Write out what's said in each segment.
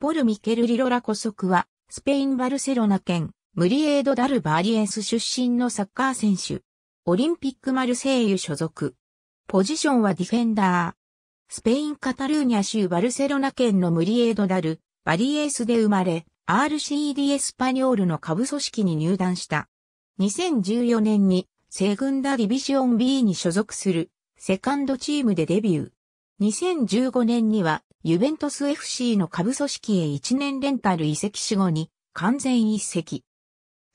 ポル・ミケル・リロラ・コソクは、スペイン・バルセロナ県、ムリエード・ダル・バリエンス出身のサッカー選手。オリンピック・マルセイユ所属。ポジションはディフェンダー。スペイン・カタルーニャ州バルセロナ県のムリエード・ダル・バリエンスで生まれ、RCD エスパニョールの下部組織に入団した。2014年に、セグンダ・ディビジオン B に所属する、セカンドチームでデビュー。2015年には、ユベントス FC の下部組織へ1年レンタル移籍し後に完全移籍。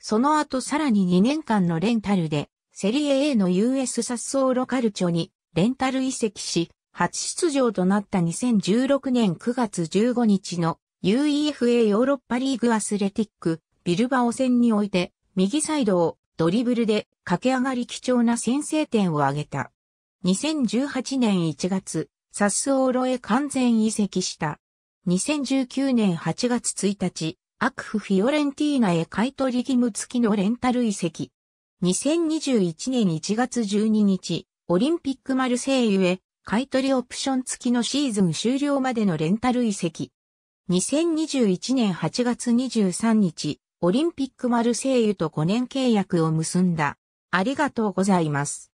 その後さらに2年間のレンタルで、セリエ A の US サッソーロカルチョにレンタル移籍し、初出場となった2016年9月15日の UEFA ヨーロッパリーグアスレティックビルバオ戦において、右サイドをドリブルで駆け上がり貴重な先制点を挙げた。2018年1月、サスオーロへ完全移籍した。2019年8月1日、アクフフィオレンティーナへ買取義務付きのレンタル移籍。2021年1月12日、オリンピックマルセイユへ買取オプション付きのシーズン終了までのレンタル移籍。2021年8月23日、オリンピックマルセイユと5年契約を結んだ。ありがとうございます。